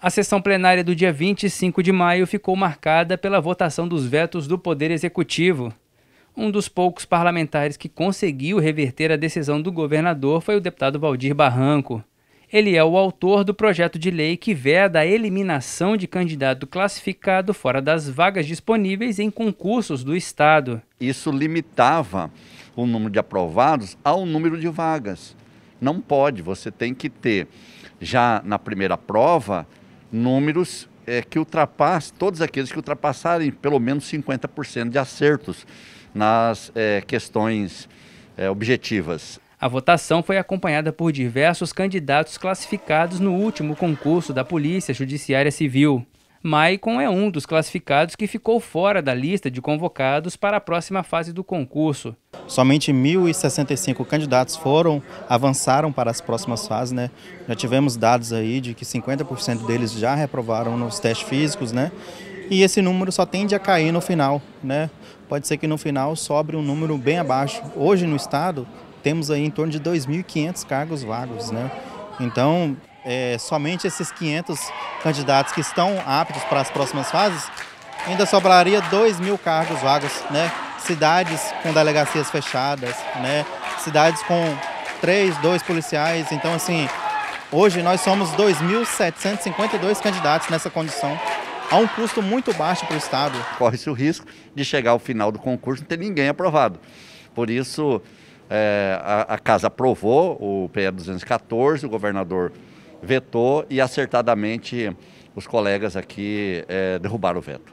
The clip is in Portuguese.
A sessão plenária do dia 25 de maio ficou marcada pela votação dos vetos do Poder Executivo. Um dos poucos parlamentares que conseguiu reverter a decisão do governador foi o deputado Valdir Barranco. Ele é o autor do projeto de lei que veda a eliminação de candidato classificado fora das vagas disponíveis em concursos do Estado. Isso limitava o número de aprovados ao número de vagas. Não pode, você tem que ter, já na primeira prova, números é, que ultrapassem, todos aqueles que ultrapassarem pelo menos 50% de acertos nas é, questões é, objetivas. A votação foi acompanhada por diversos candidatos classificados no último concurso da Polícia Judiciária Civil. Maicon é um dos classificados que ficou fora da lista de convocados para a próxima fase do concurso. Somente 1.065 candidatos foram, avançaram para as próximas fases, né? Já tivemos dados aí de que 50% deles já reprovaram nos testes físicos, né? E esse número só tende a cair no final, né? Pode ser que no final sobre um número bem abaixo. Hoje no estado, temos aí em torno de 2.500 cargos vagos, né? Então, é, somente esses 500 candidatos que estão aptos para as próximas fases, ainda sobraria 2 mil cargos vagos, né? Cidades com delegacias fechadas, né? Cidades com três, dois policiais. Então, assim, hoje nós somos 2.752 candidatos nessa condição a um custo muito baixo para o Estado. Corre-se o risco de chegar ao final do concurso e não ter ninguém aprovado. Por isso, é, a, a, casa aprovou o PE 214, o governador vetou e acertadamente os colegas aqui é, derrubaram o veto.